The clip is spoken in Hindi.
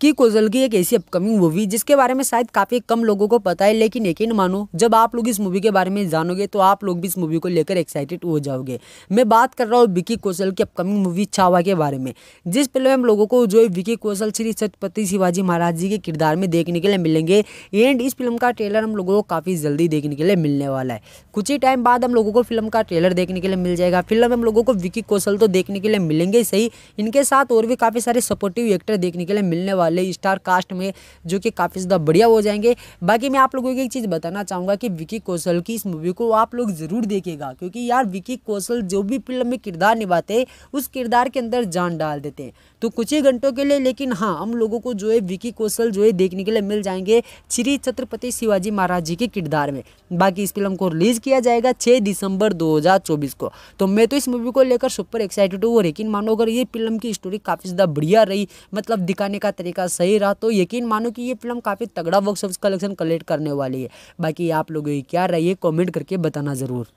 की कोजल की एक ऐसी अपकमिंग मूवी जिसके बारे में शायद काफ़ी कम लोगों को पता है लेकिन यकीन मानो जब आप लोग इस मूवी के बारे में जानोगे तो आप लोग भी इस मूवी को लेकर एक्साइटेड हो जाओगे मैं बात कर रहा हूँ विकी कौशल की अपकमिंग मूवी छावा के बारे में जिस फिल्म में हम लोगों को जो विकी कौशल श्री छत्रपति शिवाजी महाराज जी के किरदार में देखने के लिए मिलेंगे एंड इस फिल्म का ट्रेलर हम लोगों को काफ़ी जल्दी देखने के लिए मिलने वाला है कुछ ही टाइम बाद हम लोगों को फिल्म का ट्रेलर देखने के लिए मिल जाएगा फिल्म में हम लोगों को विकी कौशल तो देखने के लिए मिलेंगे सही इनके साथ और भी काफ़ी सारे सपोर्टिव एक्टर देखने के लिए मिलने वाले वाले स्टार कास्ट में जो कि काफ़ी ज़्यादा बढ़िया हो जाएंगे बाकी मैं आप लोगों को एक चीज़ बताना चाहूँगा कि विकी कौशल की इस मूवी को आप लोग ज़रूर देखेगा क्योंकि यार विकी कौशल जो भी फिल्म में किरदार निभाते उस किरदार के अंदर जान डाल देते हैं तो कुछ ही घंटों के लिए लेकिन हाँ हम लोगों को जो है विकी कौशल जो है देखने के लिए मिल जाएंगे श्री छत्रपति शिवाजी महाराज जी के किरदार में बाकी इस फिल्म को रिलीज़ किया जाएगा छः दिसंबर दो को तो मैं तो इस मूवी को लेकर सुपर एक्साइटेड हूँ लेकिन मानो अगर ये फिल्म की स्टोरी काफ़ी ज़्यादा बढ़िया रही मतलब दिखाने का तरीका का सही रहा तो यकीन मानो कि ये फिल्म काफ़ी तगड़ा बॉक्स ऑफिस कलेक्शन कलेक्ट करने वाली है बाकी आप लोगों की क्या राय है कॉमेंट करके बताना ज़रूर